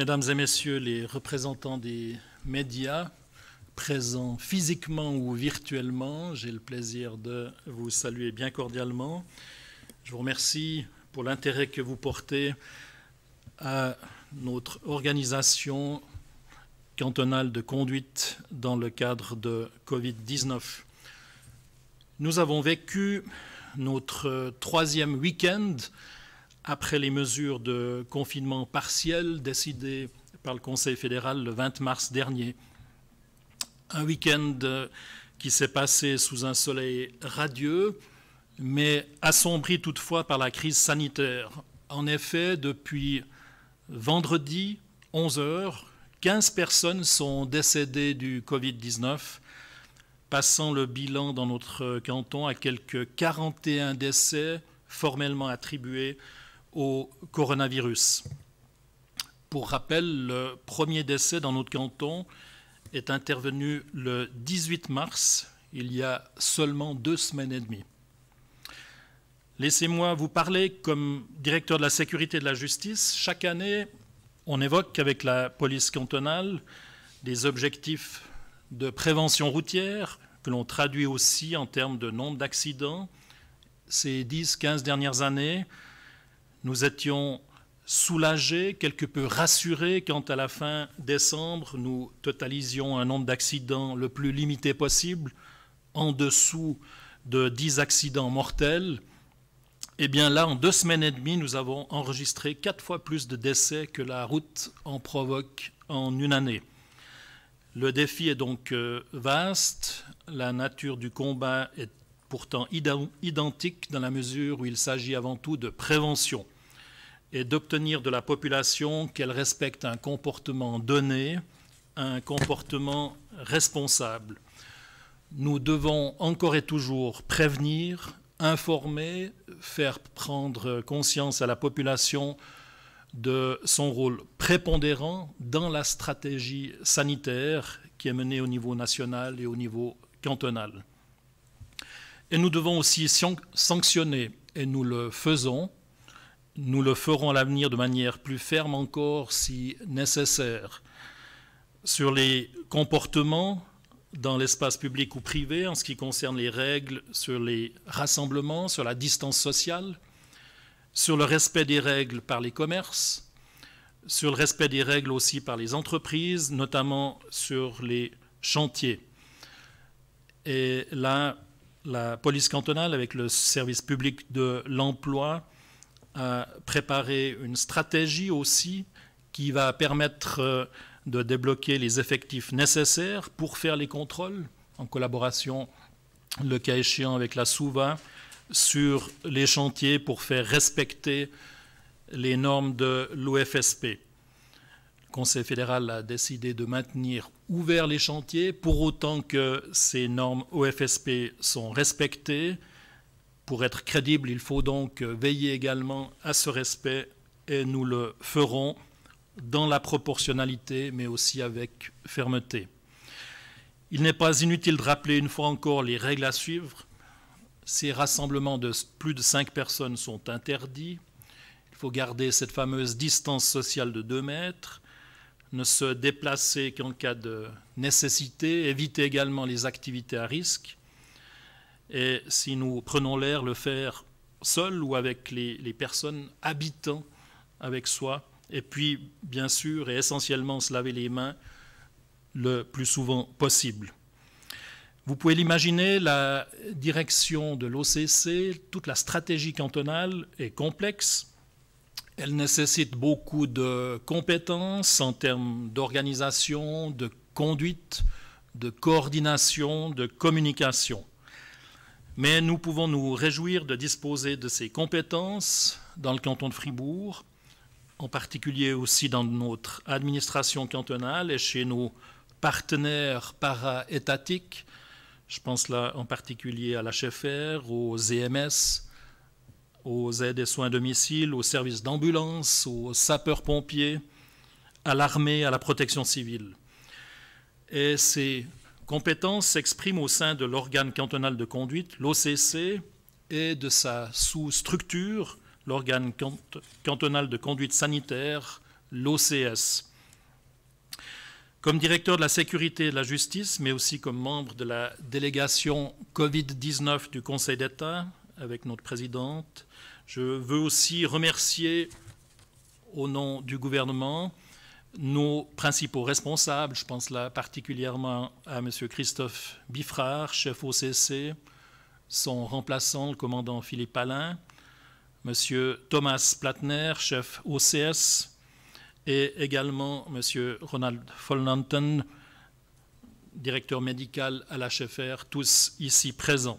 Mesdames et Messieurs les représentants des médias, présents physiquement ou virtuellement, j'ai le plaisir de vous saluer bien cordialement. Je vous remercie pour l'intérêt que vous portez à notre organisation cantonale de conduite dans le cadre de Covid-19. Nous avons vécu notre troisième week-end après les mesures de confinement partiel décidées par le Conseil fédéral le 20 mars dernier. Un week-end euh, qui s'est passé sous un soleil radieux, mais assombri toutefois par la crise sanitaire. En effet, depuis vendredi 11 h 15 personnes sont décédées du Covid-19, passant le bilan dans notre canton à quelques 41 décès formellement attribués au coronavirus. Pour rappel, le premier décès dans notre canton est intervenu le 18 mars, il y a seulement deux semaines et demie. Laissez-moi vous parler comme directeur de la sécurité et de la justice. Chaque année, on évoque avec la police cantonale des objectifs de prévention routière que l'on traduit aussi en termes de nombre d'accidents. Ces 10-15 dernières années, nous étions soulagés, quelque peu rassurés quand à la fin décembre, nous totalisions un nombre d'accidents le plus limité possible, en dessous de 10 accidents mortels. Eh bien là, en deux semaines et demie, nous avons enregistré quatre fois plus de décès que la route en provoque en une année. Le défi est donc euh, vaste, la nature du combat est pourtant identiques dans la mesure où il s'agit avant tout de prévention et d'obtenir de la population qu'elle respecte un comportement donné, un comportement responsable. Nous devons encore et toujours prévenir, informer, faire prendre conscience à la population de son rôle prépondérant dans la stratégie sanitaire qui est menée au niveau national et au niveau cantonal. Et nous devons aussi sanctionner, et nous le faisons, nous le ferons à l'avenir de manière plus ferme encore si nécessaire, sur les comportements dans l'espace public ou privé en ce qui concerne les règles sur les rassemblements, sur la distance sociale, sur le respect des règles par les commerces, sur le respect des règles aussi par les entreprises, notamment sur les chantiers. Et là, la police cantonale, avec le service public de l'emploi, a préparé une stratégie aussi qui va permettre euh, de débloquer les effectifs nécessaires pour faire les contrôles en collaboration, le cas échéant, avec la SOUVA sur les chantiers pour faire respecter les normes de l'OFSP. Conseil fédéral a décidé de maintenir ouverts les chantiers pour autant que ces normes OFSP sont respectées. Pour être crédible, il faut donc veiller également à ce respect et nous le ferons dans la proportionnalité mais aussi avec fermeté. Il n'est pas inutile de rappeler une fois encore les règles à suivre. Ces rassemblements de plus de cinq personnes sont interdits. Il faut garder cette fameuse distance sociale de 2 mètres ne se déplacer qu'en cas de nécessité, éviter également les activités à risque, et si nous prenons l'air, le faire seul ou avec les, personnes habitant avec soi, et puis bien sûr et essentiellement se laver les mains le plus souvent possible. Vous pouvez l'imaginer, la direction de l'OCC, toute la stratégie cantonale est complexe elle nécessite beaucoup de compétences en termes d'organisation, de conduite, de coordination, de communication. Mais nous pouvons nous réjouir de disposer de ces compétences dans le canton de Fribourg, en particulier aussi dans notre administration cantonale et chez nos partenaires para-étatiques. Je pense là en particulier à l'HFR, aux EMS, aux aides et soins à domicile, aux services d'ambulance, aux sapeurs-pompiers, à l'armée, à la protection civile. Et ces compétences s'expriment au sein de l'organe cantonal de conduite, l'OCC, et de sa sous-structure, l'organe cantonal de conduite sanitaire, l'OCS. Comme directeur de la sécurité et de la justice, mais aussi comme membre de la délégation Covid-19 du Conseil d'État, avec notre présidente. Je veux aussi remercier au nom du gouvernement nos principaux responsables. Je pense là particulièrement à M. Christophe Biffrard, chef OCC, son remplaçant, le commandant Philippe Alain, M. Thomas Platner, chef OCS, et également M. Ronald Follnanton, directeur médical à l'HFR, tous ici présents.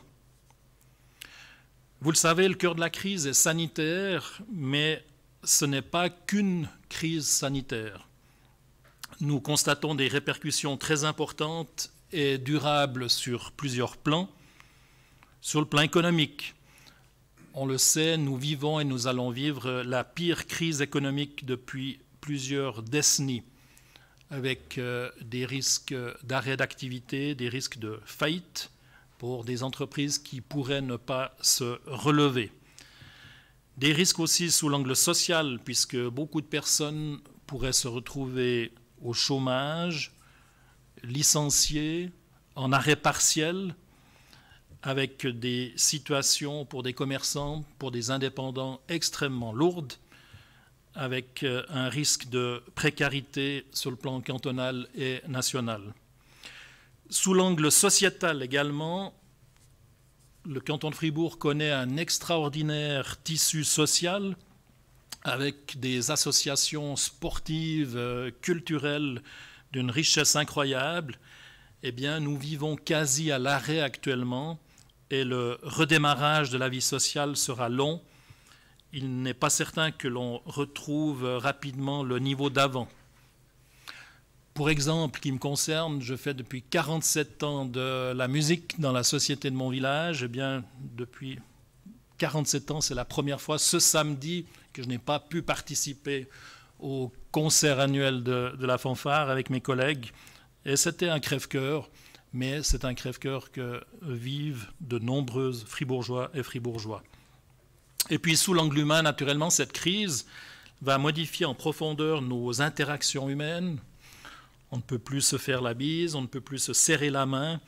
Vous le savez, le cœur de la crise est sanitaire, mais ce n'est pas qu'une crise sanitaire. Nous constatons des répercussions très importantes et durables sur plusieurs plans. Sur le plan économique, on le sait, nous vivons et nous allons vivre la pire crise économique depuis plusieurs décennies, avec euh, des risques d'arrêt d'activité, des risques de faillite, pour des entreprises qui pourraient ne pas se relever. Des risques aussi sous l'angle social, puisque beaucoup de personnes pourraient se retrouver au chômage, licenciées, en arrêt partiel, avec des situations pour des commerçants, pour des indépendants extrêmement lourdes, avec euh, un risque de précarité sur le plan cantonal et national. Sous l'angle sociétal également, le canton de Fribourg connaît un extraordinaire tissu social avec des associations sportives, euh, culturelles d'une richesse incroyable. Eh bien, nous vivons quasi à l'arrêt actuellement et le redémarrage de la vie sociale sera long. Il n'est pas certain que l'on retrouve rapidement le niveau d'avant pour exemple qui me concerne, je fais depuis 47 ans de la musique dans la société de mon village. et eh bien, depuis 47 ans, c'est la première fois ce samedi que je n'ai pas pu participer au concert annuel de, de la fanfare avec mes collègues. Et c'était un crève-cœur, mais c'est un crève-cœur que vivent de nombreuses fribourgeois et fribourgeois. Et puis, sous l'angle humain, naturellement, cette crise va modifier en profondeur nos interactions humaines, on ne peut plus se faire la bise, on ne peut plus se serrer la main.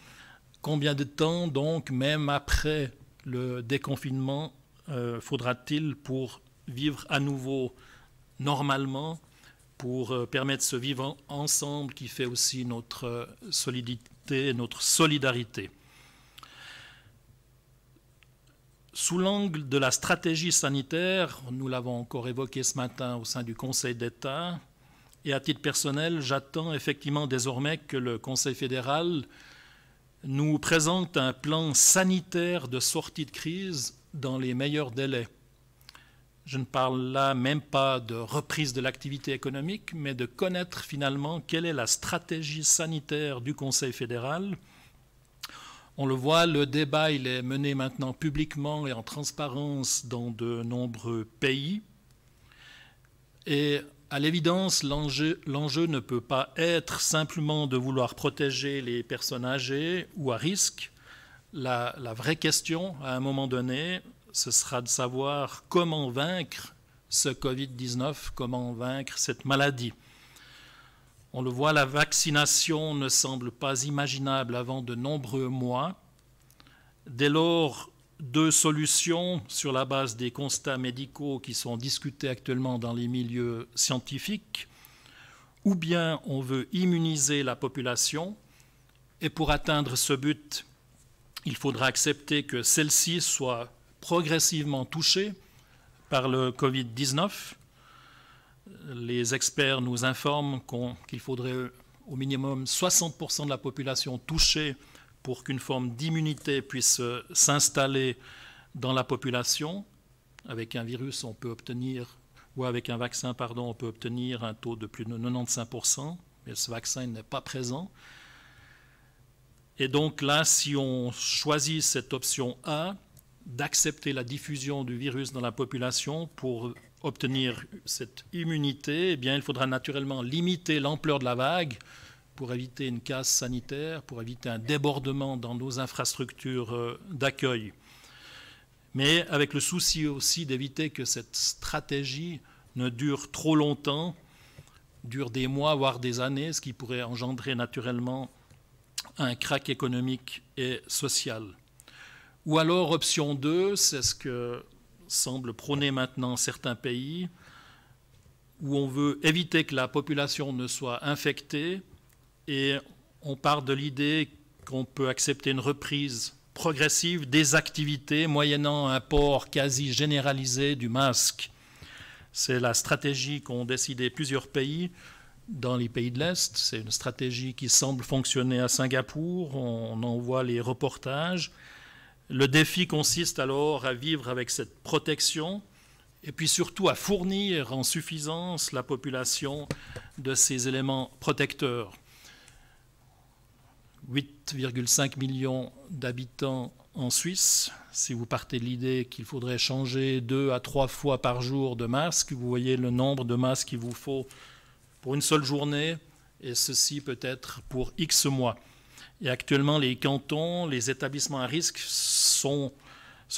Combien de temps, donc, même après le déconfinement, euh, faudra-t-il pour vivre à nouveau normalement, pour euh, permettre ce vivre ensemble qui fait aussi notre euh, solidité, notre solidarité Sous l'angle de la stratégie sanitaire, nous l'avons encore évoqué ce matin au sein du Conseil d'État, et à titre personnel, j'attends effectivement désormais que le Conseil fédéral nous présente un plan sanitaire de sortie de crise dans les meilleurs délais. Je ne parle là même pas de reprise de l'activité économique, mais de connaître finalement quelle est la stratégie sanitaire du Conseil fédéral. On le voit, le débat il est mené maintenant publiquement et en transparence dans de nombreux pays. Et à l'évidence, l'enjeu ne peut pas être simplement de vouloir protéger les personnes âgées ou à risque. La, vraie question, à un moment donné, ce sera de savoir comment vaincre ce Covid-19, comment vaincre cette maladie. On le voit, la vaccination ne semble pas imaginable avant de nombreux mois. Dès lors, deux solutions sur la base des constats médicaux qui sont discutés actuellement dans les milieux scientifiques. Ou bien on veut immuniser la population, et pour atteindre ce but, il faudra accepter que celle-ci soit progressivement touchée par le Covid-19. Les experts nous informent qu'il faudrait au minimum 60% de la population touchée pour qu'une forme d'immunité puisse euh, s'installer dans la population. Avec un virus, on peut obtenir, ou avec un vaccin, pardon, on peut obtenir un taux de plus de 95%, mais ce vaccin n'est pas présent. Et donc là, si on choisit cette option A, d'accepter la diffusion du virus dans la population pour obtenir cette immunité, eh bien, il faudra naturellement limiter l'ampleur de la vague pour éviter une casse sanitaire, pour éviter un débordement dans nos infrastructures euh, d'accueil. Mais avec le souci aussi d'éviter que cette stratégie ne dure trop longtemps, dure des mois, voire des années, ce qui pourrait engendrer naturellement un crack économique et social. Ou alors, option 2, c'est ce que semblent prôner maintenant certains pays, où on veut éviter que la population ne soit infectée, et on part de l'idée qu'on peut accepter une reprise progressive des activités moyennant un port quasi généralisé du masque. C'est la stratégie qu'ont décidé plusieurs pays dans les pays de l'Est. C'est une stratégie qui semble fonctionner à Singapour. On en voit les reportages. Le défi consiste alors à vivre avec cette protection et puis surtout à fournir en suffisance la population de ces éléments protecteurs. 8,5 millions d'habitants en Suisse. Si vous partez de l'idée qu'il faudrait changer deux à trois fois par jour de masque, vous voyez le nombre de masques qu'il vous faut pour une seule journée, et ceci peut-être pour X mois. Et actuellement, les cantons, les établissements à risque se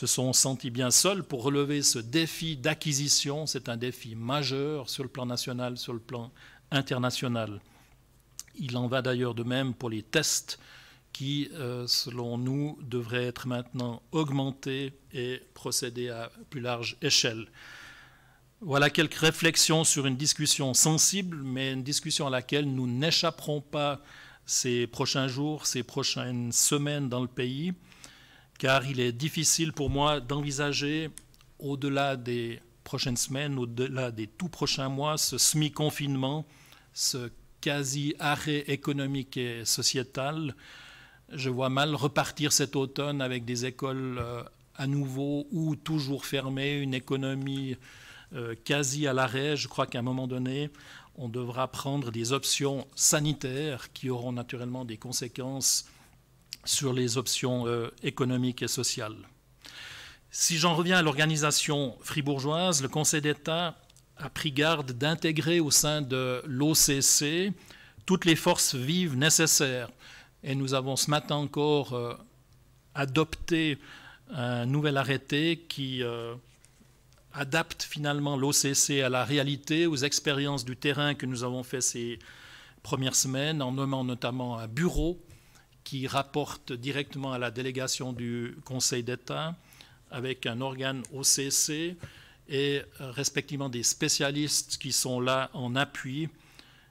sont sentis bien seuls pour relever ce défi d'acquisition. C'est un défi majeur sur le plan national, sur le plan international. Il en va d'ailleurs de même pour les tests qui, euh, selon nous, devraient être maintenant augmentés et procédés à plus large échelle. Voilà quelques réflexions sur une discussion sensible, mais une discussion à laquelle nous n'échapperons pas ces prochains jours, ces prochaines semaines dans le pays, car il est difficile pour moi d'envisager, au-delà des prochaines semaines, au-delà des tout prochains mois, ce semi-confinement, ce quasi-arrêt économique et sociétal. Je vois mal repartir cet automne avec des écoles euh, à nouveau ou toujours fermées, une économie euh, quasi à l'arrêt. Je crois qu'à un moment donné, on devra prendre des options sanitaires qui auront naturellement des conséquences sur les options euh, économiques et sociales. Si j'en reviens à l'organisation fribourgeoise, le Conseil d'État a pris garde d'intégrer au sein de l'OCC toutes les forces vives nécessaires. Et nous avons ce matin encore euh, adopté un nouvel arrêté qui euh, adapte finalement l'OCC à la réalité, aux expériences du terrain que nous avons fait ces premières semaines, en nommant notamment un bureau qui rapporte directement à la délégation du Conseil d'État avec un organe OCC et euh, respectivement des spécialistes qui sont là en appui.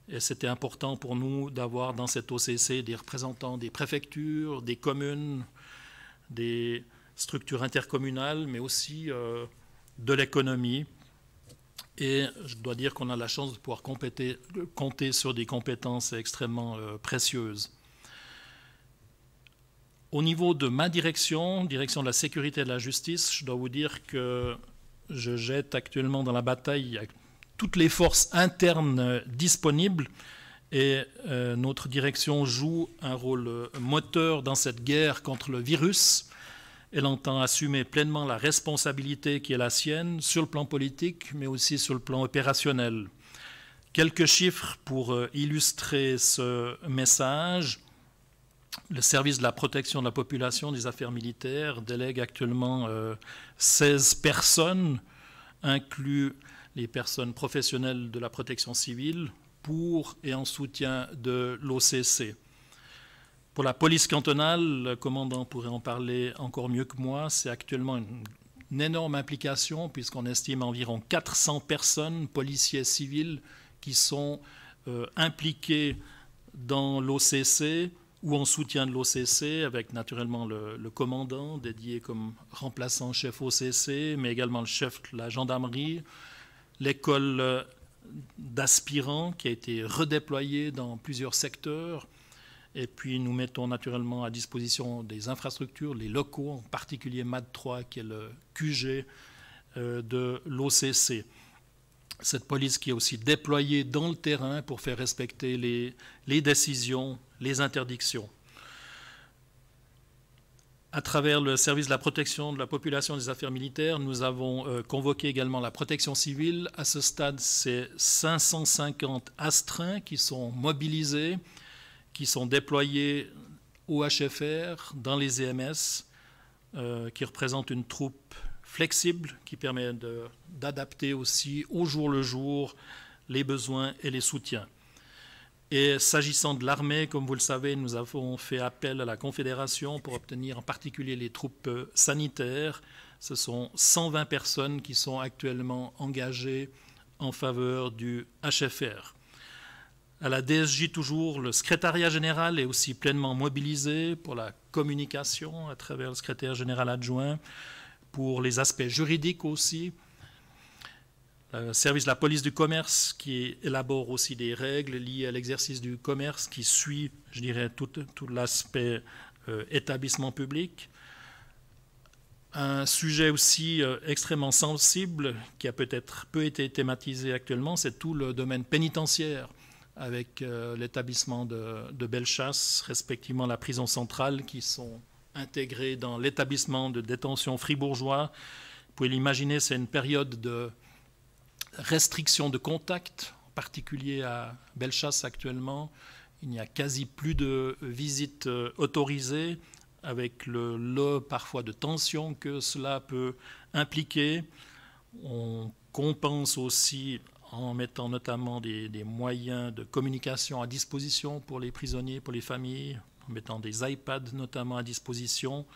Et c'était important pour nous d'avoir dans cette OCC des représentants des préfectures, des communes, des structures intercommunales, mais aussi euh, de l'économie. Et je dois dire qu'on a la chance de pouvoir compter sur des compétences extrêmement euh, précieuses. Au niveau de ma direction, direction de la sécurité et de la justice, je dois vous dire que je jette actuellement dans la bataille toutes les forces internes disponibles et euh, notre direction joue un rôle moteur dans cette guerre contre le virus. Elle entend assumer pleinement la responsabilité qui est la sienne sur le plan politique, mais aussi sur le plan opérationnel. Quelques chiffres pour euh, illustrer ce message le service de la protection de la population des affaires militaires délègue actuellement 16 euh, personnes, inclus les personnes professionnelles de la protection civile, pour et en soutien de l'OCC. Pour la police cantonale, le commandant pourrait en parler encore mieux que moi, c'est actuellement une, énorme implication puisqu'on estime environ 400 personnes, policiers civils, qui sont euh, impliqués dans l'OCC, où on soutient de l'OCC, avec naturellement le, le, commandant dédié comme remplaçant chef OCC, mais également le chef de la gendarmerie, l'école euh, d'aspirants qui a été redéployée dans plusieurs secteurs. Et puis nous mettons naturellement à disposition des infrastructures, les locaux, en particulier MAD3 qui est le QG euh, de l'OCC cette police qui est aussi déployée dans le terrain pour faire respecter les, décisions, les interdictions. À travers le service de la protection de la population des affaires militaires, nous avons euh, convoqué également la protection civile. À ce stade, c'est 550 astreints qui sont mobilisés, qui sont déployés au HFR, dans les EMS, euh, qui représentent une troupe flexible qui permet d'adapter aussi au jour le jour les besoins et les soutiens. Et s'agissant de l'armée, comme vous le savez, nous avons fait appel à la Confédération pour obtenir en particulier les troupes euh, sanitaires. Ce sont 120 personnes qui sont actuellement engagées en faveur du HFR. À la DSJ toujours, le secrétariat général est aussi pleinement mobilisé pour la communication à travers le secrétaire général adjoint pour les aspects juridiques aussi. Le euh, service de la police du commerce qui élabore aussi des règles liées à l'exercice du commerce qui suit, je dirais, tout, l'aspect euh, établissement public. Un sujet aussi euh, extrêmement sensible qui a peut-être peu été thématisé actuellement, c'est tout le domaine pénitentiaire avec l'établissement de, de Bellechasse, respectivement la prison centrale, qui sont intégré dans l'établissement de détention fribourgeois. Vous pouvez l'imaginer, c'est une période de restriction de contact, en particulier à Bellechasse actuellement. Il n'y a quasi plus de visites euh, autorisées, avec le lot parfois de tension que cela peut impliquer. On compense aussi en mettant notamment des, des moyens de communication à disposition pour les prisonniers, pour les familles, en mettant des iPads notamment à disposition.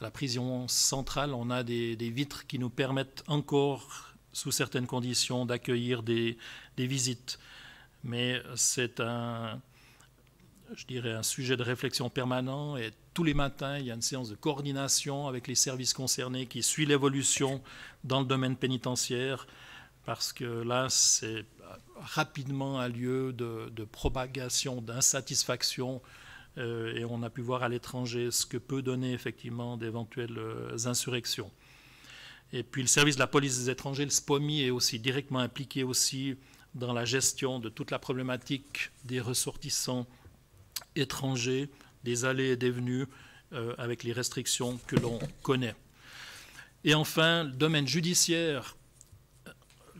À la prison centrale, on a des, vitres qui nous permettent encore, sous certaines conditions, d'accueillir des, visites. Mais c'est un, je dirais, un sujet de réflexion permanent et tous les matins, il y a une séance de coordination avec les services concernés qui suit l'évolution dans le domaine pénitentiaire parce que là, c'est rapidement un lieu de, de propagation, d'insatisfaction euh, et on a pu voir à l'étranger ce que peut donner effectivement d'éventuelles euh, insurrections. Et puis le service de la police des étrangers, le SPOMI, est aussi directement impliqué aussi dans la gestion de toute la problématique des ressortissants étrangers, des allées et des venues, euh, avec les restrictions que l'on connaît. Et enfin, le domaine judiciaire,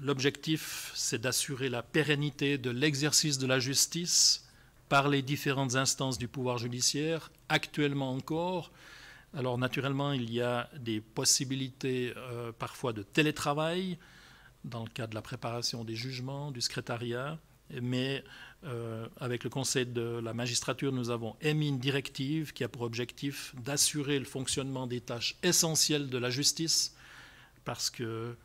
l'objectif, c'est d'assurer la pérennité de l'exercice de la justice, par les différentes instances du pouvoir judiciaire, actuellement encore. Alors naturellement, il y a des possibilités euh, parfois de télétravail dans le cas de la préparation des jugements, du secrétariat, mais euh, avec le Conseil de la magistrature, nous avons émis une directive qui a pour objectif d'assurer le fonctionnement des tâches essentielles de la justice, parce que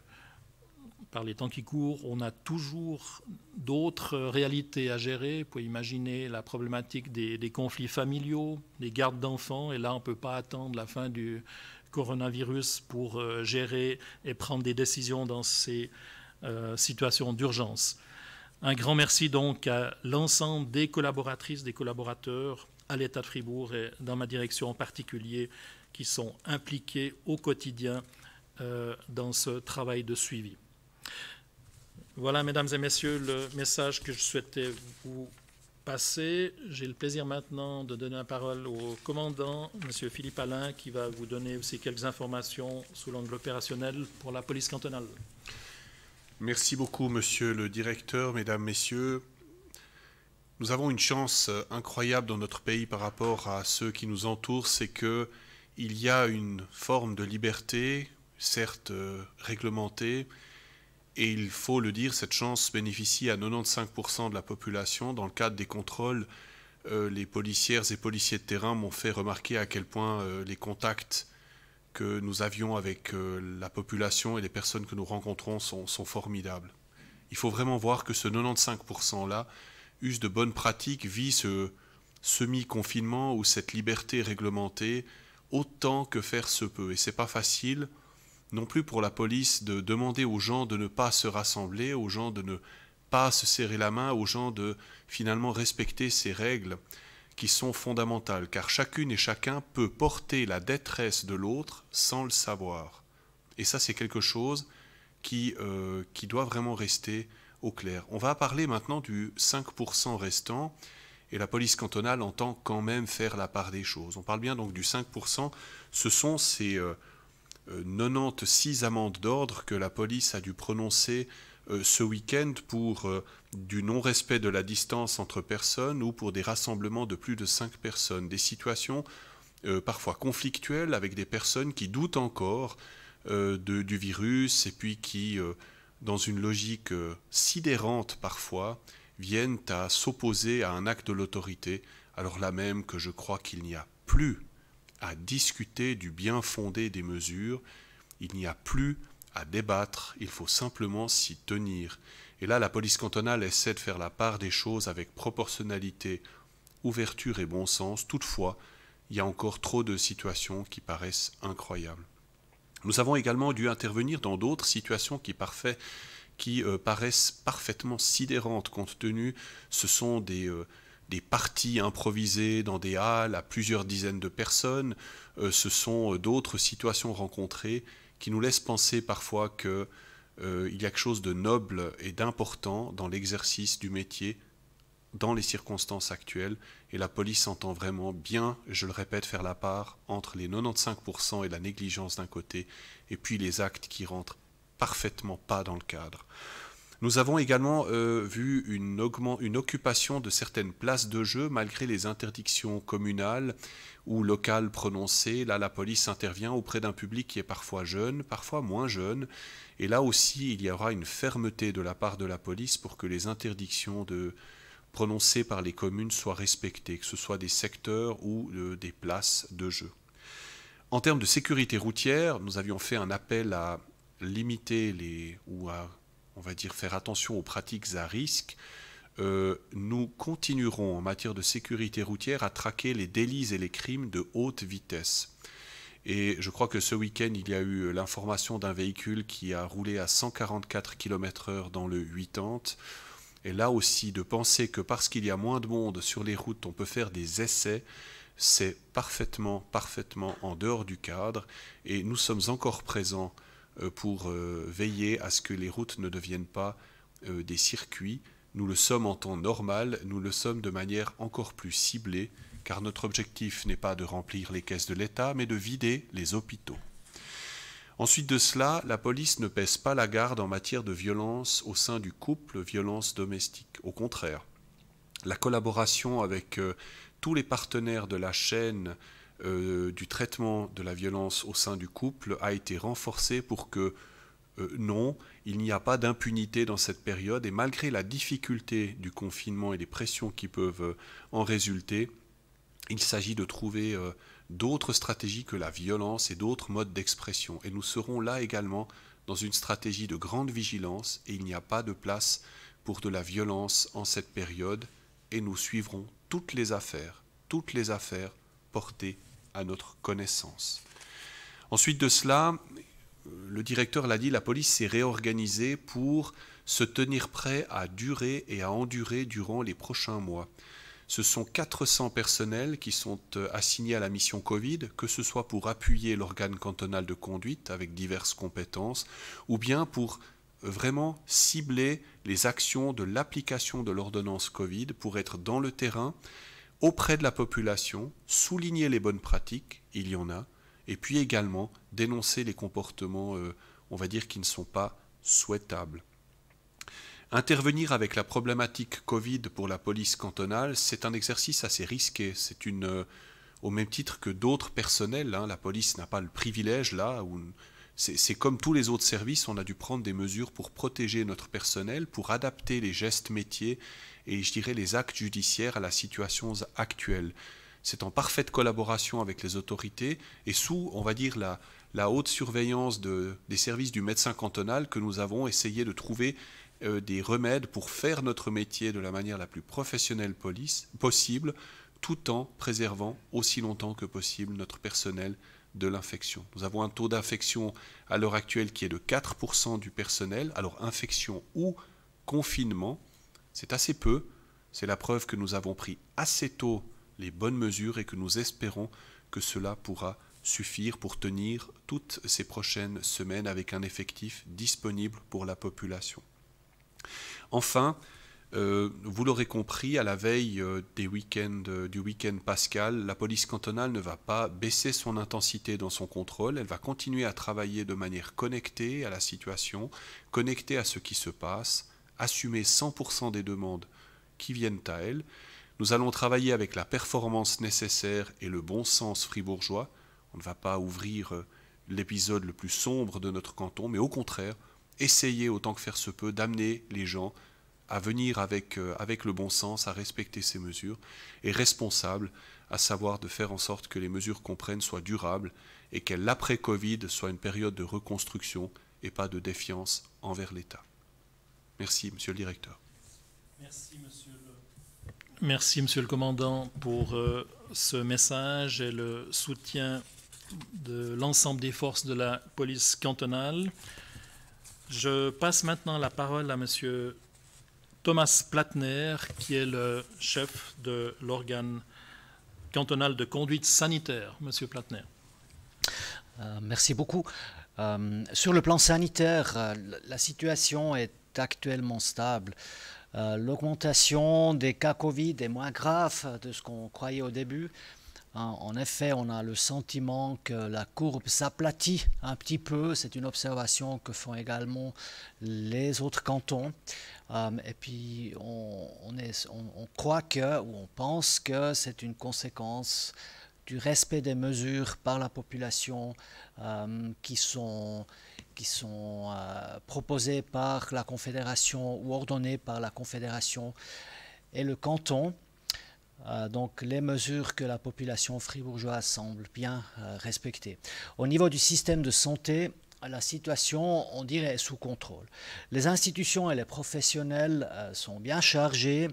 par les temps qui courent, on a toujours d'autres réalités à gérer. Vous pouvez imaginer la problématique des, conflits familiaux, des gardes d'enfants, et là, on ne peut pas attendre la fin du coronavirus pour euh, gérer et prendre des décisions dans ces euh, situations d'urgence. Un grand merci donc à l'ensemble des collaboratrices, des collaborateurs à l'État de Fribourg et dans ma direction en particulier, qui sont impliqués au quotidien euh, dans ce travail de suivi. Voilà, mesdames et messieurs, le message que je souhaitais vous passer. J'ai le plaisir maintenant de donner la parole au commandant, Monsieur Philippe Alain, qui va vous donner aussi quelques informations sous l'angle opérationnel pour la police cantonale. Merci beaucoup, Monsieur le Directeur, Mesdames, Messieurs. Nous avons une chance incroyable dans notre pays par rapport à ceux qui nous entourent, c'est que il y a une forme de liberté, certes euh, réglementée, et il faut le dire, cette chance bénéficie à 95% de la population. Dans le cadre des contrôles, euh, les policières et policiers de terrain m'ont fait remarquer à quel point euh, les contacts que nous avions avec euh, la population et les personnes que nous rencontrons sont, formidables. Il faut vraiment voir que ce 95%-là use de bonnes pratiques, vit ce semi-confinement ou cette liberté réglementée autant que faire se peut. Et c'est pas facile non plus pour la police de demander aux gens de ne pas se rassembler, aux gens de ne pas se serrer la main, aux gens de finalement respecter ces règles qui sont fondamentales, car chacune et chacun peut porter la détresse de l'autre sans le savoir. Et ça, c'est quelque chose qui, euh, qui doit vraiment rester au clair. On va parler maintenant du 5% restant, et la police cantonale entend quand même faire la part des choses. On parle bien donc du 5%, ce sont ces... Euh, 96 amendes d'ordre que la police a dû prononcer ce week-end pour du non-respect de la distance entre personnes ou pour des rassemblements de plus de 5 personnes, des situations parfois conflictuelles avec des personnes qui doutent encore du virus et puis qui, dans une logique sidérante parfois, viennent à s'opposer à un acte de l'autorité, alors là même que je crois qu'il n'y a plus à discuter du bien fondé des mesures, il n'y a plus à débattre, il faut simplement s'y tenir. Et là, la police cantonale essaie de faire la part des choses avec proportionnalité, ouverture et bon sens. Toutefois, il y a encore trop de situations qui paraissent incroyables. Nous avons également dû intervenir dans d'autres situations qui, euh, paraissent parfaitement sidérantes compte tenu ce sont des... Euh, des parties improvisées dans des halles à plusieurs dizaines de personnes. Euh, ce sont euh, d'autres situations rencontrées qui nous laissent penser parfois qu'il euh, y a quelque chose de noble et d'important dans l'exercice du métier dans les circonstances actuelles. Et la police entend vraiment bien, je le répète, faire la part entre les 95% et la négligence d'un côté, et puis les actes qui rentrent parfaitement pas dans le cadre. Nous avons également euh, vu une, occupation de certaines places de jeu malgré les interdictions communales ou locales prononcées. Là, la police intervient auprès d'un public qui est parfois jeune, parfois moins jeune. Et là aussi, il y aura une fermeté de la part de la police pour que les interdictions prononcées par les communes soient respectées, que ce soit des secteurs ou euh, des places de jeu. En termes de sécurité routière, nous avions fait un appel à limiter les, ou à on va dire, faire attention aux pratiques à risque, euh, nous continuerons en matière de sécurité routière à traquer les délits et les crimes de haute vitesse. Et je crois que ce week-end, il y a eu l'information d'un véhicule qui a roulé à 144 km/h dans le 80. Et là aussi, de penser que parce qu'il y a moins de monde sur les routes, on peut faire des essais, c'est parfaitement, parfaitement en dehors du cadre. Et nous sommes encore présents euh, pour euh, veiller à ce que les routes ne deviennent pas euh, des circuits. Nous le sommes en temps normal, nous le sommes de manière encore plus ciblée, car notre objectif n'est pas de remplir les caisses de l'État, mais de vider les hôpitaux. Ensuite de cela, la police ne pèse pas la garde en matière de violence au sein du couple, violence domestique. Au contraire, la collaboration avec tous les partenaires de la chaîne euh, du traitement de la violence au sein du couple a été renforcé pour que euh, non, il n'y a pas d'impunité dans cette période et malgré la difficulté du confinement et des pressions qui peuvent euh, en résulter, il s'agit de trouver d'autres stratégies que la violence et d'autres modes d'expression. Et nous serons là également dans une stratégie de grande vigilance et il n'y a pas de place pour de la violence en cette période et nous suivrons toutes les affaires, toutes les affaires portées à notre connaissance. Ensuite de cela, le directeur l'a dit, la police s'est réorganisée pour se tenir prêt à durer et à endurer durant les prochains mois. Ce sont 400 personnels qui sont euh, assignés à la mission Covid, que ce soit pour appuyer l'organe cantonal de conduite avec diverses compétences, ou bien pour euh, vraiment cibler les actions de l'application de l'ordonnance Covid pour être dans le terrain auprès de la population, souligner les bonnes pratiques, il y en a, et puis également dénoncer les comportements, euh, on va dire, qui ne sont pas souhaitables. Intervenir avec la problématique Covid pour la police cantonale, c'est un exercice assez risqué. C'est une, euh, au même titre que d'autres personnels, hein, la police n'a pas le privilège là, ou c'est comme tous les autres services, on a dû prendre des mesures pour protéger notre personnel, pour adapter les gestes métiers et je dirais les actes judiciaires à la situation actuelle. C'est en parfaite collaboration avec les autorités et sous, on va dire, la, haute surveillance des services du médecin cantonal que nous avons essayé de trouver euh, des remèdes pour faire notre métier de la manière la plus professionnelle possible, tout en préservant aussi longtemps que possible notre personnel de l'infection. Nous avons un taux d'infection à l'heure actuelle qui est de 4% du personnel. Alors infection ou confinement, c'est assez peu. C'est la preuve que nous avons pris assez tôt les bonnes mesures et que nous espérons que cela pourra suffire pour tenir toutes ces prochaines semaines avec un effectif disponible pour la population. Enfin, euh, vous l'aurez compris, à la veille euh, euh, du week-end pascal, la police cantonale ne va pas baisser son intensité dans son contrôle, elle va continuer à travailler de manière connectée à la situation, connectée à ce qui se passe, assumer 100% des demandes qui viennent à elle. Nous allons travailler avec la performance nécessaire et le bon sens fribourgeois. On ne va pas ouvrir l'épisode le plus sombre de notre canton, mais au contraire, essayer autant que faire se peut d'amener les gens à venir avec, euh, avec le bon sens, à respecter ces mesures, et responsable, à savoir de faire en sorte que les mesures qu'on prenne soient durables et qu'elle, l'après-Covid soit une période de reconstruction et pas de défiance envers l'État. Merci, Monsieur le Directeur. Merci, Monsieur le, Commandant, pour euh, ce message et le soutien de l'ensemble des forces de la police cantonale. Je passe maintenant la parole à Monsieur Thomas Platner, qui est le chef de l'organe cantonal de conduite sanitaire. Monsieur Platner. Euh, merci beaucoup. Euh, sur le plan sanitaire, euh, la situation est actuellement stable. L'augmentation des cas Covid est moins grave de ce qu'on croyait au début. en effet, on a le sentiment que la courbe s'aplatit un petit peu. C'est une observation que font également les autres cantons. Euh, et puis on, est, on, croit que, ou on pense que c'est une conséquence du respect des mesures par la population euh, qui sont, qui sont euh, proposées par la Confédération ou ordonnées par la Confédération et le canton. donc les mesures que la population fribourgeoise semble bien respecter. Au niveau du système de santé, la situation, on dirait, est sous contrôle. Les institutions et les professionnels euh, sont bien chargés,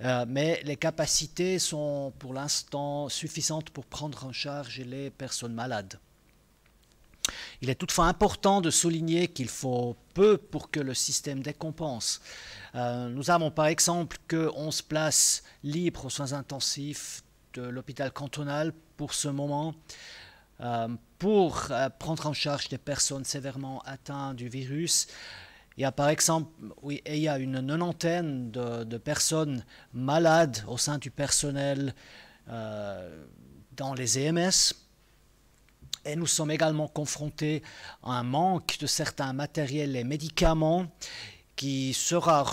euh, mais les capacités sont pour l'instant suffisantes pour prendre en charge les personnes malades. Il est toutefois important de souligner qu'il faut peu pour que le système décompense. Euh, nous avons par exemple que 11 places libres aux soins intensifs de l'hôpital cantonal pour ce moment pour euh, prendre en charge des personnes sévèrement atteintes du virus. Il y a par exemple, oui, il y a une nonantaine de, de personnes malades au sein du personnel euh, dans les EMS. Et nous sommes également confrontés à un manque de certains matériels et médicaments qui sera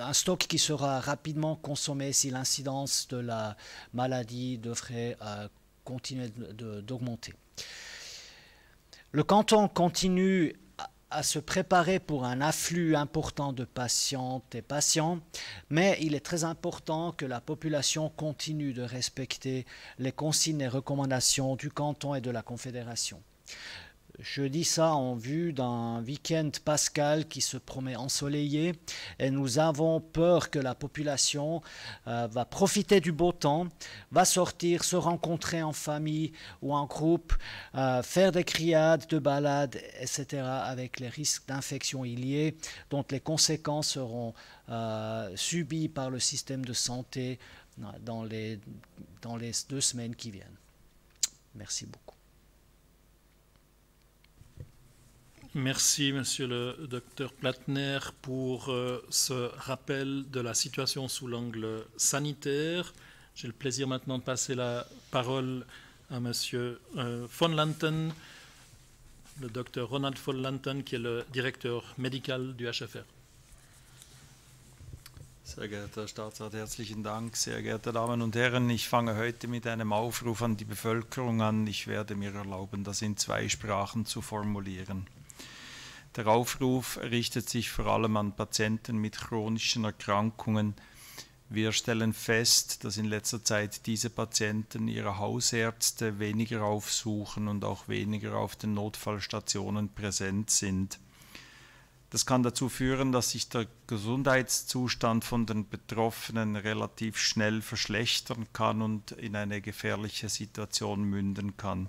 un stock qui sera rapidement consommé si l'incidence de la maladie devrait euh, continuer d'augmenter. Le canton continue à se préparer pour un afflux important de patientes et patients, mais il est très important que la population continue de respecter les consignes et recommandations du canton et de la Confédération. Je dis ça en vue d'un week-end pascal qui se promet ensoleillé et nous avons peur que la population euh, va profiter du beau temps, va sortir, se rencontrer en famille ou en groupe, euh, faire des criades, de balades, etc. avec les risques d'infection liés dont les conséquences seront euh, subies par le système de santé dans les deux semaines qui viennent. Merci beaucoup. Merci, Monsieur le docteur Platner, pour euh, ce rappel de la situation sous l'angle sanitaire. J'ai le plaisir maintenant de passer la parole à Monsieur euh, von Lanten, le docteur Ronald von Lanten, qui est le directeur médical du HFR. Sehr geehrter Herr Staatsrat, herzlichen Dank. Sehr geehrte Damen und Herren, ich fange heute mit einem Aufruf an die Bevölkerung an. Ich werde mir erlauben, das in zwei Sprachen zu formulieren. Der Aufruf richtet sich vor allem an Patienten mit chronischen Erkrankungen. Wir stellen fest, dass in letzter Zeit diese Patienten ihre Hausärzte weniger aufsuchen und auch weniger auf den Notfallstationen präsent sind. Das kann dazu führen, dass sich der Gesundheitszustand von den Betroffenen relativ schnell verschlechtern kann und in eine gefährliche Situation münden kann.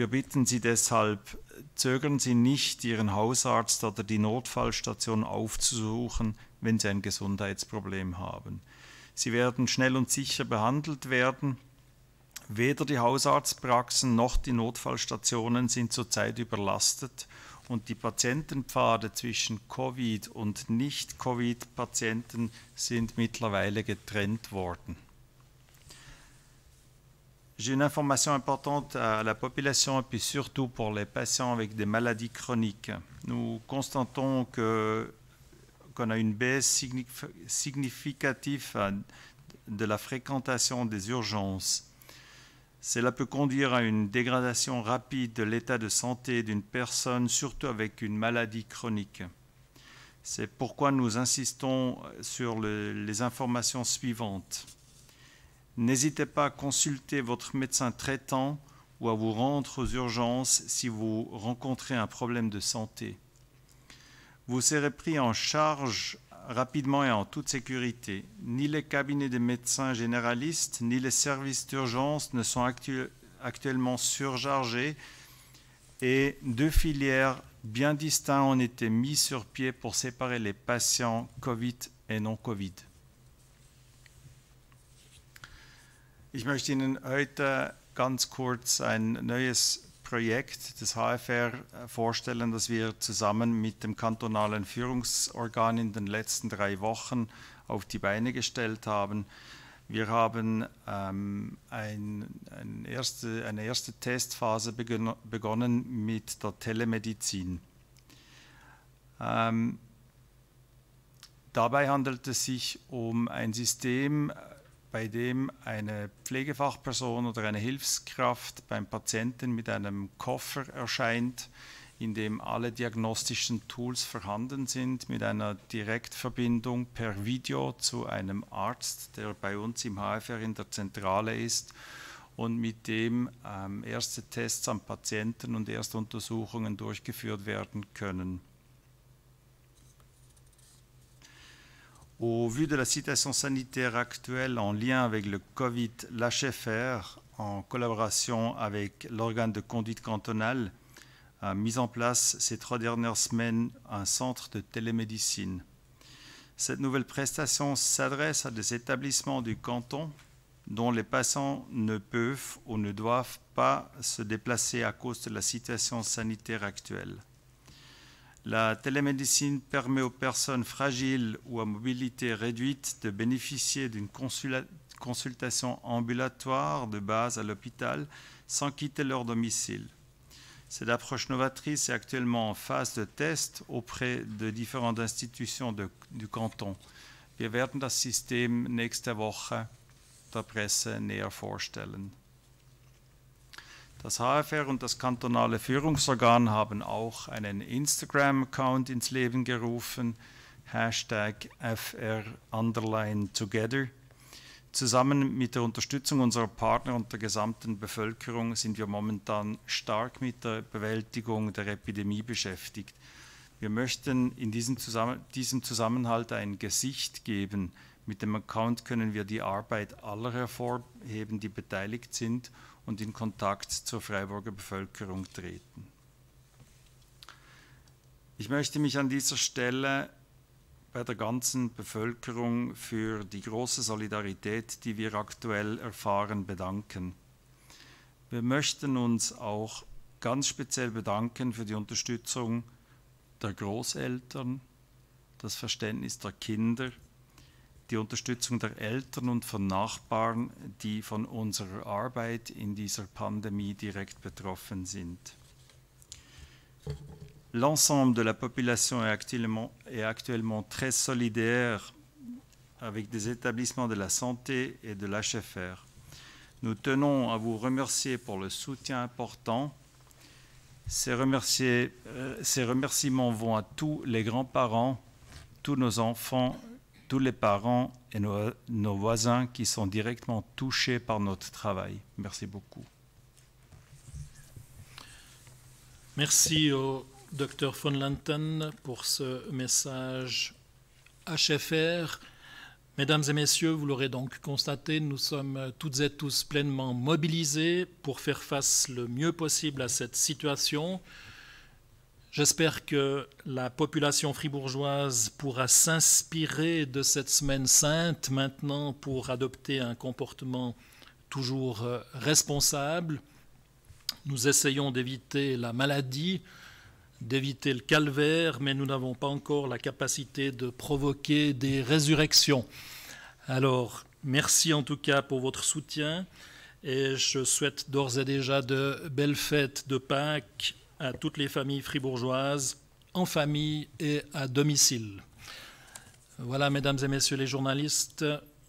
Wir bitten Sie deshalb, zögern Sie nicht, Ihren Hausarzt oder die Notfallstation aufzusuchen, wenn Sie ein Gesundheitsproblem haben. Sie werden schnell und sicher behandelt werden. Weder die Hausarztpraxen noch die Notfallstationen sind zurzeit überlastet und die Patientenpfade zwischen Covid- und Nicht-Covid-Patienten sind mittlerweile getrennt worden. J'ai une information importante à la population et puis surtout pour les patients avec des maladies chroniques. Nous constatons qu'on a une baisse significative euh, de la fréquentation des urgences. Cela peut conduire à une dégradation rapide de l'état de santé d'une personne, surtout avec une maladie chronique. C'est pourquoi nous insistons sur les informations suivantes. N'hésitez pas à consulter votre médecin traitant ou à vous rendre aux urgences si vous rencontrez un problème de santé. Vous serez pris en charge rapidement et en toute sécurité. Ni les cabinets des médecins généralistes, ni les services d'urgence ne sont actuellement surchargés et deux filières bien distinctes ont été mises sur pied pour séparer les patients COVID et non-COVID. Ich möchte Ihnen heute ganz kurz ein neues Projekt des HFR äh, vorstellen, das wir zusammen mit dem kantonalen Führungsorgan in den letzten drei Wochen auf die Beine gestellt haben. Wir haben ähm, ein, ein erste, eine erste Testphase begon begonnen mit der Telemedizin. Ähm, dabei handelt es sich um ein System, bei dem eine Pflegefachperson oder eine Hilfskraft beim Patienten mit einem Koffer erscheint, in dem alle diagnostischen Tools vorhanden sind, mit einer Direktverbindung per Video zu einem Arzt, der bei uns im HFR in der Zentrale ist und mit dem ähm, erste Tests am Patienten und erste Untersuchungen durchgeführt werden können. Au vu de la situation sanitaire actuelle en lien avec le Covid, l'HFR, en collaboration avec l'organe de conduite cantonale, a mis en place ces trois dernières semaines un centre de télémédecine. Cette nouvelle prestation s'adresse à des établissements du canton dont les patients ne peuvent ou ne doivent pas se déplacer à cause de la situation sanitaire actuelle. La télémédecine permet aux personnes fragiles ou à mobilité réduite de bénéficier d'une consultation ambulatoire de base à l'hôpital sans quitter leur domicile. Cette approche novatrice est actuellement en phase de test auprès de différentes institutions du canton. Wir werden das System nächste Woche der Presse näher vorstellen. Das HFR und das kantonale Führungsorgan haben auch einen Instagram-Account ins Leben gerufen, Hashtag FR Together. Zusammen mit der Unterstützung unserer Partner und der gesamten Bevölkerung sind wir momentan stark mit der Bewältigung der Epidemie beschäftigt. Wir möchten in diesem, Zusammen diesem Zusammenhalt ein Gesicht geben. Mit dem Account können wir die Arbeit aller hervorheben, die beteiligt sind – und in Kontakt zur Freiburger Bevölkerung treten. Ich möchte mich an dieser Stelle bei der ganzen Bevölkerung für die große Solidarität, die wir aktuell erfahren, bedanken. Wir möchten uns auch ganz speziell bedanken für die Unterstützung der Großeltern, das Verständnis der Kinder, die Unterstützung der Eltern und von Nachbarn, die von unserer Arbeit in dieser Pandemie direkt betroffen L'ensemble de la population est actuellement, est actuellement très solidaire avec des établissements de la santé et de l'HFR. Nous tenons à vous remercier pour le soutien important. remercier, euh, ces remerciements vont à tous les grands-parents, tous nos enfants tous les parents et nos, voisins qui sont directement touchés par notre travail. Merci beaucoup. Merci au Dr. von Lanten pour ce message HFR. Mesdames et messieurs, vous l'aurez donc constaté, nous sommes toutes et tous pleinement mobilisés pour faire face le mieux possible à cette situation. J'espère que la population fribourgeoise pourra s'inspirer de cette semaine sainte maintenant pour adopter un comportement toujours euh, responsable. Nous essayons d'éviter la maladie, d'éviter le calvaire, mais nous n'avons pas encore la capacité de provoquer des résurrections. Alors, merci en tout cas pour votre soutien et je souhaite d'ores et déjà de belles fêtes de Pâques à toutes les familles fribourgeoises en famille et à domicile. Voilà, mesdames et messieurs les journalistes,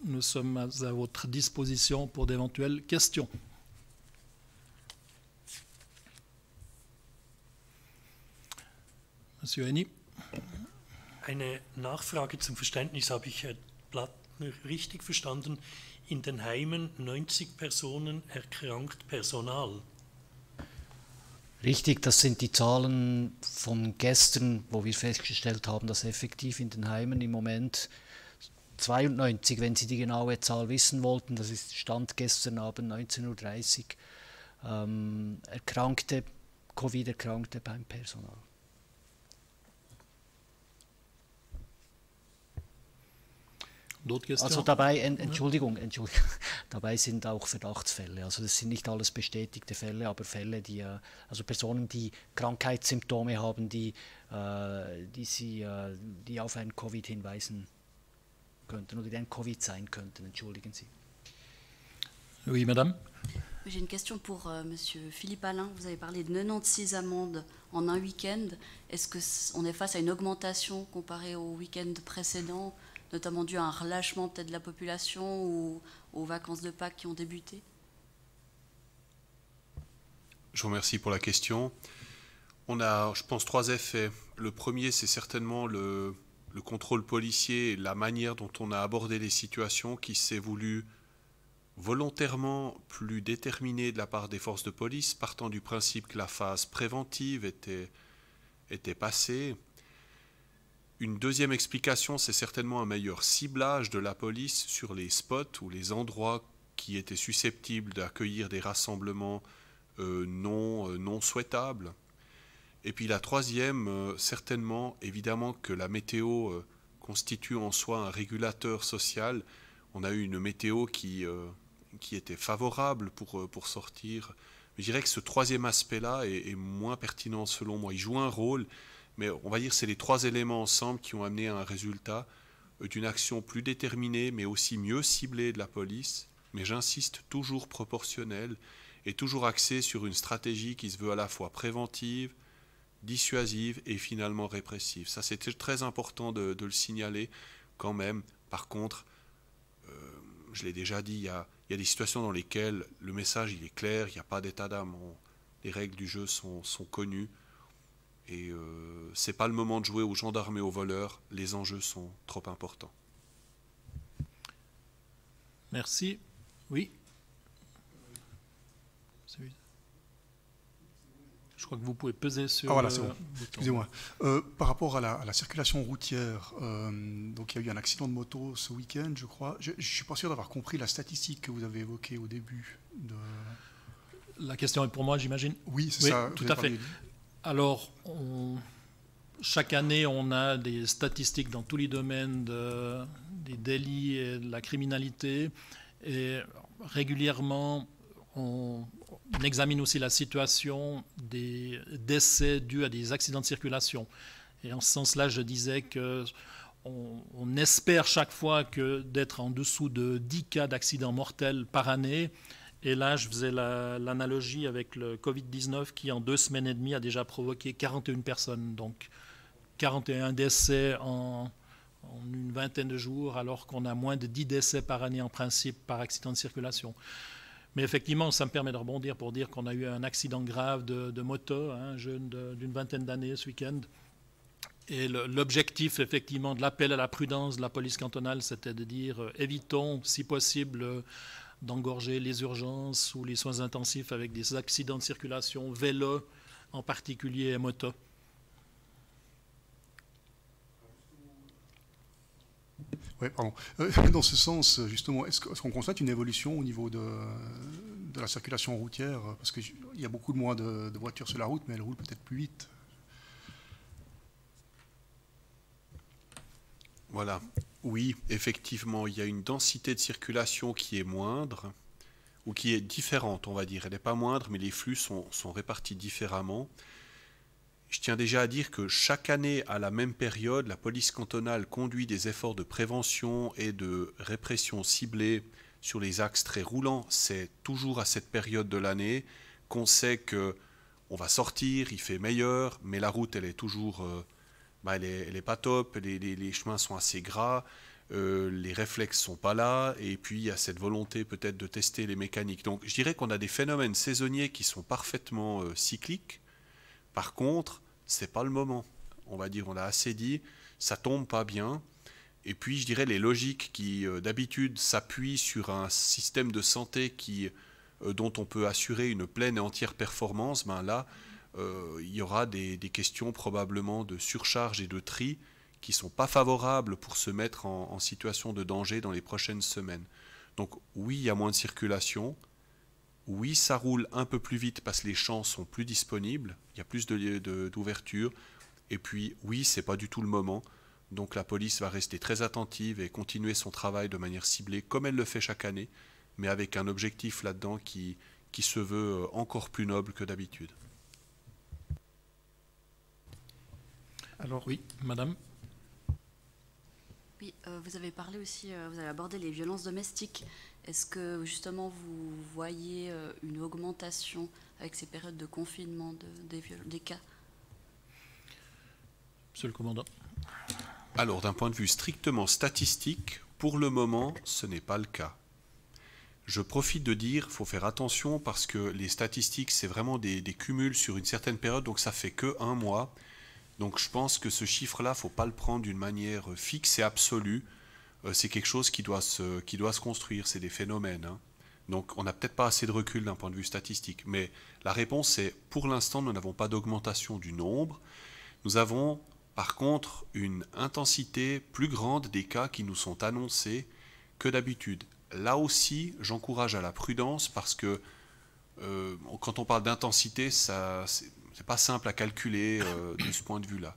nous sommes à votre disposition pour d'éventuelles questions. Monsieur Henny. Une Nachfrage zum Verständnis. Habe ich Herr richtig verstanden? In den Heimen 90 Personen erkrankt Personal. Richtig, das sind die Zahlen von gestern, wo wir festgestellt haben, dass effektiv in den Heimen im Moment 92, wenn Sie die genaue Zahl wissen wollten, das ist Stand gestern Abend 19.30 Uhr, ähm, erkrankte, Covid-Erkrankte beim Personal. Notgestion. Also dabei, Entschuldigung, Entschuldigung, dabei sind auch Verdachtsfälle. Also das sind nicht alles bestätigte Fälle, aber Fälle, die, äh, also Personen, die Krankheitssymptome haben, die, äh, die, sie, äh, die auf ein Covid hinweisen könnten oder die ein Covid sein könnten, entschuldigen Sie. Oui, madame. J'ai une question pour euh, Monsieur Philippe Alain. Vous avez parlé de 96 amendes en un week-end. Est-ce qu'on est face à une augmentation comparée au week-end précédent notamment dû à un relâchement peut-être de la population ou aux vacances de Pâques qui ont débuté Je vous remercie pour la question. On a, je pense, trois effets. Le premier, c'est certainement le, contrôle policier et la manière dont on a abordé les situations qui s'est voulu volontairement plus déterminé de la part des forces de police, partant du principe que la phase préventive était, était passée. Une deuxième explication, c'est certainement un meilleur ciblage de la police sur les spots ou les endroits qui étaient susceptibles d'accueillir des rassemblements euh, euh, non, souhaitables. Et puis la troisième, euh, certainement, évidemment que la météo constitue en soi un régulateur social. On a eu une météo qui, était favorable pour, sortir. Mais je dirais que ce troisième aspect-là est, moins pertinent selon moi. Il joue un rôle, mais on va dire c'est les trois éléments ensemble qui ont amené à un résultat euh, d'une action plus déterminée, mais aussi mieux ciblée de la police, mais j'insiste toujours proportionnelle et toujours axée sur une stratégie qui se veut à la fois préventive, dissuasive et finalement répressive. Ça, c'est très important de, le signaler quand même. Par contre, euh, je l'ai déjà dit, il y, a, des situations dans lesquelles le message il est clair, il n'y a pas d'état d'âme, les règles du jeu sont connues. Et euh, c'est pas le moment de jouer aux gendarmes et aux voleurs. Les enjeux sont trop importants. Merci. Oui. Je crois que vous pouvez peser sur. Ah voilà, c'est euh, bon. Excusez-moi. Euh, par rapport à la, circulation routière, euh, donc il y a eu un accident de moto ce week-end, je crois. Je ne suis pas sûr d'avoir compris la statistique que vous avez évoquée au début de. La question est pour moi, j'imagine. Oui, c'est ça. Tout à fait. Alors, chaque année, on a des statistiques dans tous les domaines des délits et de la criminalité. Et régulièrement, on, examine aussi la situation des décès dus à des accidents de circulation. Et en ce sens-là, je disais qu'on espère chaque fois que d'être en dessous de 10 cas d'accidents mortels par année. Et là, je faisais l'analogie avec le Covid-19 qui, en deux semaines et demie, a déjà provoqué 41 personnes. Donc, 41 décès en, une vingtaine de jours, alors qu'on a moins de 10 décès par année en principe par accident de circulation. Mais effectivement, ça me permet de rebondir pour dire qu'on a eu un accident grave de, moto, hein, un jeune d'une vingtaine d'années ce week-end. Et l'objectif, effectivement, de l'appel à la prudence de la police cantonale, c'était de dire euh, évitons, si possible, euh, d'engorger les urgences ou les soins intensifs avec des accidents de circulation, vélo en particulier moto. Oui, pardon. Euh, dans ce sens, justement, est-ce qu'on constate une évolution au niveau de, la circulation routière Parce qu'il y a beaucoup moins de, de voitures sur la route, mais elles roulent peut-être plus vite. Voilà. Oui, effectivement, il y a une densité de circulation qui est moindre, ou qui est différente, on va dire. Elle n'est pas moindre, mais les flux sont, répartis différemment. Je tiens déjà à dire que chaque année, à la même période, la police cantonale conduit des efforts de prévention et de répression ciblée sur les axes très roulants. C'est toujours à cette période de l'année qu'on sait que on va sortir, il fait meilleur, mais la route, elle est toujours... Euh, bah, elle pas top, les, les, chemins sont assez gras, euh, les réflexes sont pas là, et puis il y a cette volonté peut-être de tester les mécaniques. Donc je dirais qu'on a des phénomènes saisonniers qui sont parfaitement euh, cycliques. Par contre, c'est pas le moment. On va dire, on a assez dit, ça tombe pas bien. Et puis je dirais les logiques qui euh, d'habitude s'appuient sur un système de santé qui dont on peut assurer une pleine et entière performance, ben là, euh, il y aura des, questions probablement de surcharge et de tri qui ne sont pas favorables pour se mettre en, situation de danger dans les prochaines semaines. Donc oui, il y a moins de circulation. Oui, ça roule un peu plus vite parce que les champs sont plus disponibles. Il y a plus d'ouverture. De, d'ouverture, et puis oui, c'est pas du tout le moment. Donc la police va rester très attentive et continuer son travail de manière ciblée comme elle le fait chaque année, mais avec un objectif là-dedans qui se veut encore plus noble que d'habitude. Alors oui, madame. Oui, euh, vous avez parlé aussi, euh, vous avez abordé les violences domestiques. Est-ce que justement vous voyez euh, une augmentation avec ces périodes de confinement des, cas Monsieur le commandant. Alors d'un point de vue strictement statistique, pour le moment ce n'est pas le cas. Je profite de dire, faut faire attention parce que les statistiques, c'est vraiment des, des, cumuls sur une certaine période, donc ça fait que un mois. Donc je pense que ce chiffre-là, faut pas le prendre d'une manière euh, fixe et absolue. Euh, c'est quelque chose qui doit se, qui doit se construire, c'est des phénomènes. Hein. Donc on n'a peut-être pas assez de recul d'un point de vue statistique, mais la réponse est pour l'instant nous n'avons pas d'augmentation du nombre. Nous avons par contre une intensité plus grande des cas qui nous sont annoncés que d'habitude. Là aussi, j'encourage à la prudence parce que euh, quand on parle d'intensité, ça, c'est pas simple à calculer euh, de ce point de vue-là.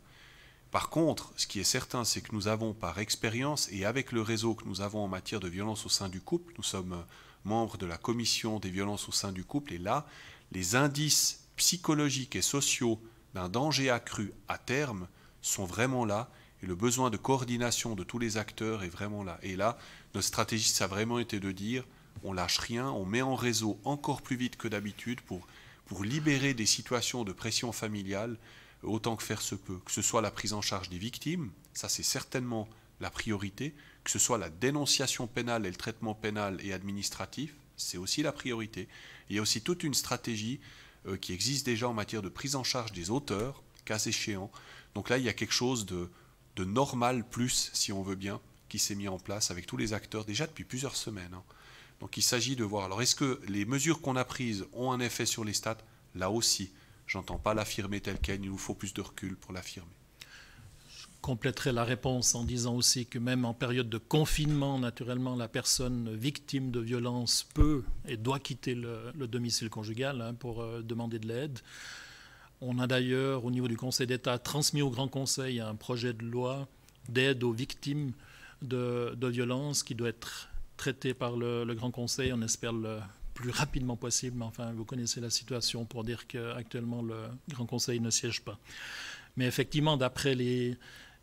Par contre, ce qui est certain, c'est que nous avons par expérience et avec le réseau que nous avons en matière de violence au sein du couple, nous sommes membres de la commission des violences au sein du couple, et là, les indices psychologiques et sociaux d'un danger accru à terme sont vraiment là, et le besoin de coordination de tous les acteurs est vraiment là. Et là, notre stratégie, ça a vraiment été de dire, on lâche rien, on met en réseau encore plus vite que d'habitude pour pour libérer des situations de pression familiale autant que faire se peut, que ce soit la prise en charge des victimes, ça c'est certainement la priorité, que ce soit la dénonciation pénale et le traitement pénal et administratif, c'est aussi la priorité. il y a aussi toute une stratégie euh, qui existe déjà en matière de prise en charge des auteurs, cas échéant. Donc là, il y a quelque chose de, normal plus, si on veut bien, qui s'est mis en place avec tous les acteurs déjà depuis plusieurs semaines. Hein. Donc il s'agit de voir. Alors est-ce que les mesures qu'on a prises ont un effet sur les stats Là aussi, j'entends pas l'affirmer tel qu'elle. Il nous faut plus de recul pour l'affirmer Je compléterai la réponse en disant aussi que même en période de confinement, naturellement, la personne victime de violence peut et doit quitter le, domicile conjugal hein, pour euh, demander de l'aide. On a d'ailleurs, au niveau du Conseil d'État, transmis au Grand Conseil un projet de loi d'aide aux victimes de, de violences qui doit être traité par le, Grand Conseil, on espère le plus rapidement possible. mais Enfin, vous connaissez la situation pour dire qu'actuellement, le Grand Conseil ne siège pas. Mais effectivement, d'après les,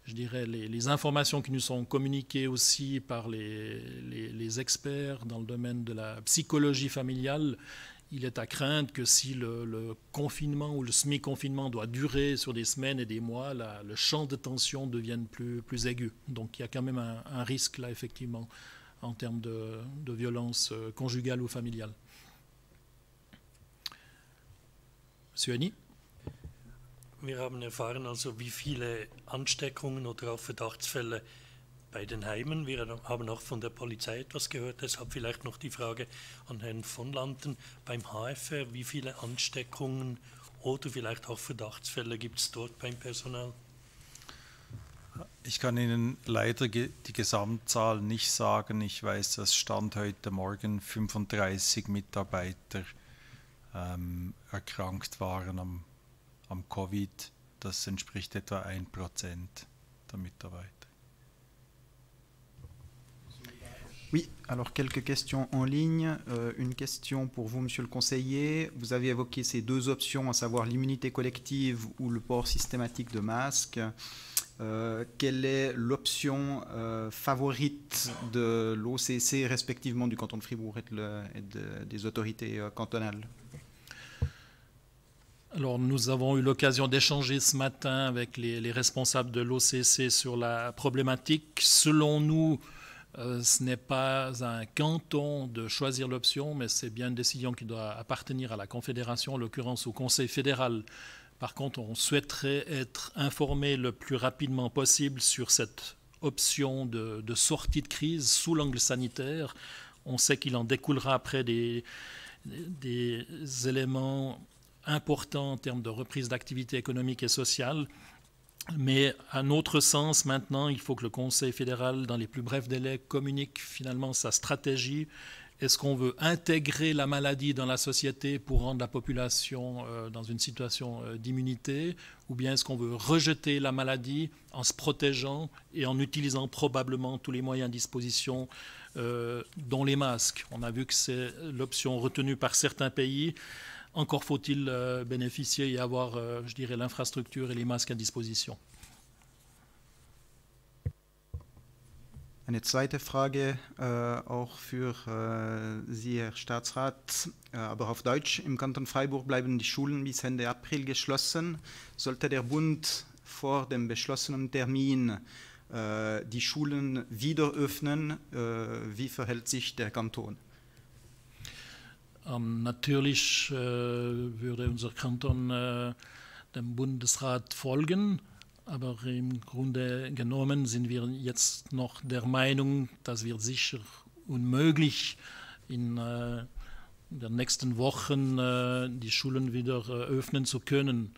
je dirais, les, informations qui nous sont communiquées aussi par les, experts dans le domaine de la psychologie familiale, il est à craindre que si le, confinement ou le semi-confinement doit durer sur des semaines et des mois, le champ de tension devienne plus, plus aigu. Donc il y a quand même un risque là, effectivement, en termes de, de violence euh, conjugale ou familiale. Monsieur Annie Wir haben erfahren, also wie viele Ansteckungen oder auch Verdachtsfälle bei den Heimen. Wir haben auch von der Polizei etwas gehört. Deshalb vielleicht noch die Frage an Herrn von Landen. Beim HFR, wie viele Ansteckungen oder vielleicht auch Verdachtsfälle gibt es dort beim Personal? Ich kann Ihnen leider die Gesamtzahl nicht sagen. Ich weiß, dass Stand heute Morgen 35 Mitarbeiter ähm, erkrankt waren am, am Covid. Das entspricht etwa 1% der Mitarbeiter. Oui, alors quelques questions en ligne. Euh, une question pour vous, monsieur le conseiller. Vous avez évoqué ces deux options, à savoir l'immunité collective ou le port systématique de masques. Euh, quelle est l'option euh, favorite de l'OCC, respectivement du canton de Fribourg et, des autorités euh, cantonales alors, nous avons eu l'occasion d'échanger ce matin avec les, responsables de l'OCC sur la problématique. Selon nous, ce n'est pas un canton de choisir l'option, mais c'est bien une décision qui doit appartenir à la Confédération, en l'occurrence au Conseil fédéral par contre, on souhaiterait être informé le plus rapidement possible sur cette option de, sortie de crise sous l'angle sanitaire. On sait qu'il en découlera après des, éléments importants en termes de reprise d'activité économique et sociale. Mais à notre sens, maintenant, il faut que le Conseil fédéral, dans les plus brefs délais, communique finalement sa stratégie est-ce qu'on veut intégrer la maladie dans la société pour rendre la population euh, dans une situation euh, d'immunité Ou bien est-ce qu'on veut rejeter la maladie en se protégeant et en utilisant probablement tous les moyens à disposition, euh, dont les masques On a vu que c'est l'option retenue par certains pays. Encore faut-il bénéficier et avoir, je dirais, l'infrastructure et les masques à disposition. Eine zweite Frage äh, auch für äh, Sie, Herr Staatsrat, äh, aber auf Deutsch. Im Kanton Freiburg bleiben die Schulen bis Ende April geschlossen. Sollte der Bund vor dem beschlossenen Termin äh, die Schulen wieder öffnen, äh, wie verhält sich der Kanton? Ähm, natürlich äh, würde unser Kanton dem Bundesrat folgen aber im Grunde genommen sind wir jetzt noch der Meinung, dass wir sicher unmöglich in äh, den nächsten Wochen äh, die Schulen wieder äh, öffnen zu können.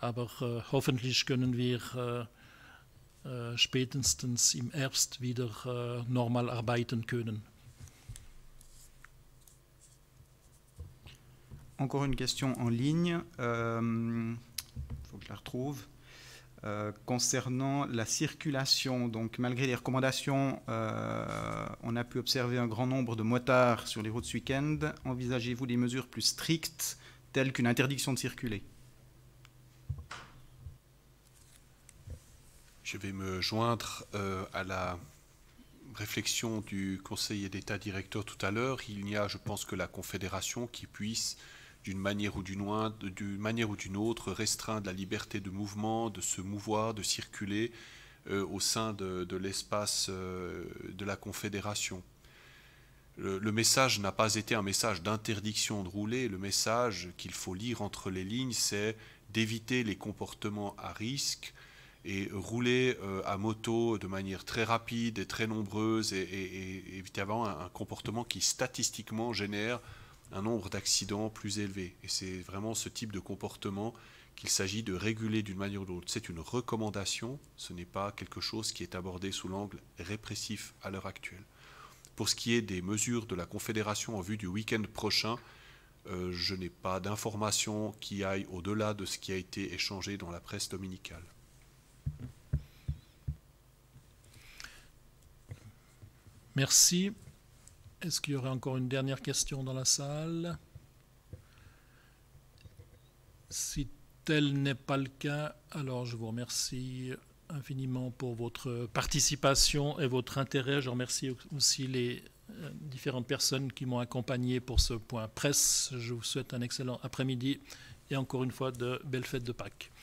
Aber äh, hoffentlich können wir spätestens im Herbst wieder normal arbeiten können. Encore une question en ligne. Il euh, faut que je la retrouve. Euh, concernant la circulation, donc malgré les recommandations, euh, on a pu observer un grand nombre de motards sur les routes ce week-end. Envisagez-vous des mesures plus strictes, telles qu'une interdiction de circuler Je vais me joindre euh, à la réflexion du conseiller d'État directeur tout à l'heure. Il n'y a, je pense, que la Confédération qui puisse d'une manière ou d'une manière ou d'une autre, restreindre la liberté de mouvement, de se mouvoir, de circuler euh, au sein de, l'espace euh, de la Confédération. Le, message n'a pas été un message d'interdiction de rouler, le message qu'il faut lire entre les lignes, c'est d'éviter les comportements à risque, et rouler euh, à moto de manière très rapide et très nombreuse et, éviter évidemment un, comportement qui statistiquement génère un nombre d'accidents plus élevé. Et c'est vraiment ce type de comportement qu'il s'agit de réguler d'une manière ou d'autre. C'est une recommandation, ce n'est pas quelque chose qui est abordé sous l'angle répressif à l'heure actuelle. Pour ce qui est des mesures de la Confédération en vue du week-end prochain, euh, je n'ai pas d'informations qui aillent au-delà de ce qui a été échangé dans la presse dominicale. Merci. Est-ce qu'il y aurait encore une dernière question dans la salle Si tel n'est pas le cas, alors je vous remercie infiniment pour votre participation et votre intérêt. Je remercie aussi les euh, différentes personnes qui m'ont accompagné pour ce point presse. Je vous souhaite un excellent après-midi et encore une fois de belles fêtes de Pâques.